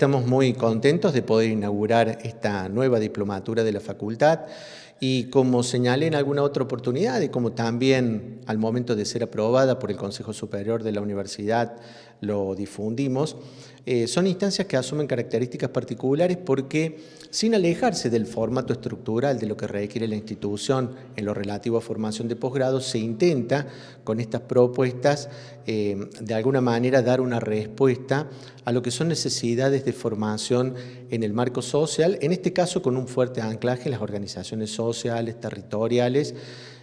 Estamos muy contentos de poder inaugurar esta nueva diplomatura de la facultad y como señalé en alguna otra oportunidad y como también al momento de ser aprobada por el Consejo Superior de la Universidad lo difundimos, eh, son instancias que asumen características particulares porque sin alejarse del formato estructural de lo que requiere la institución en lo relativo a formación de posgrado, se intenta con estas propuestas eh, de alguna manera dar una respuesta a lo que son necesidades de formación en el marco social, en este caso con un fuerte anclaje en las organizaciones sociales, territoriales,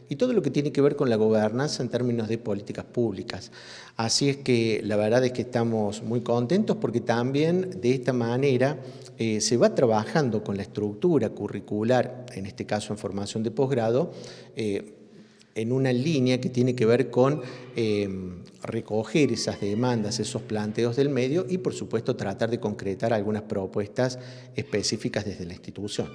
y todo lo que tiene que ver con la gobernanza en términos de políticas públicas. Así es que la verdad es que estamos muy contentos porque también de esta manera eh, se va trabajando con la estructura curricular, en este caso en formación de posgrado, eh, en una línea que tiene que ver con eh, recoger esas demandas, esos planteos del medio y por supuesto tratar de concretar algunas propuestas específicas desde la institución.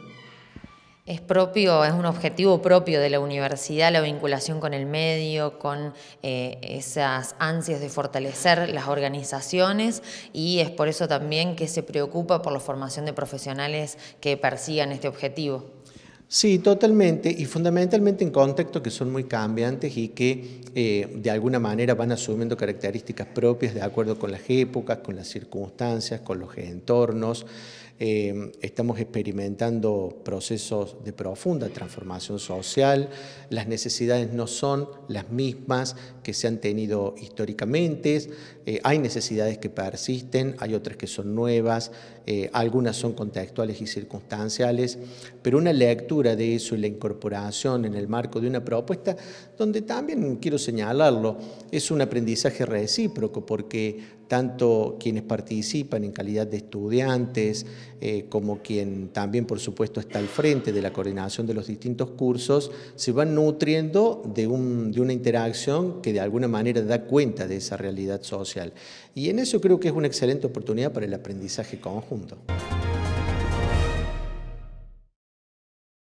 Es propio, es un objetivo propio de la universidad la vinculación con el medio, con eh, esas ansias de fortalecer las organizaciones y es por eso también que se preocupa por la formación de profesionales que persigan este objetivo. Sí, totalmente y fundamentalmente en contextos que son muy cambiantes y que eh, de alguna manera van asumiendo características propias de acuerdo con las épocas, con las circunstancias, con los entornos. Em, estamos experimentando procesos de profunda transformación social, las necesidades no son las mismas que se han tenido históricamente, eh, hay necesidades que persisten, hay otras que son nuevas, eh, algunas son contextuales y circunstanciales, pero una lectura de eso y la incorporación en el marco de una propuesta donde también quiero señalarlo, es un aprendizaje recíproco porque tanto quienes participan en calidad de estudiantes, eh, como quien también por supuesto está al frente de la coordinación de los distintos cursos, se van nutriendo de una interacción que de alguna manera da cuenta de esa realidad social. Y en eso creo que es una excelente oportunidad para el aprendizaje conjunto.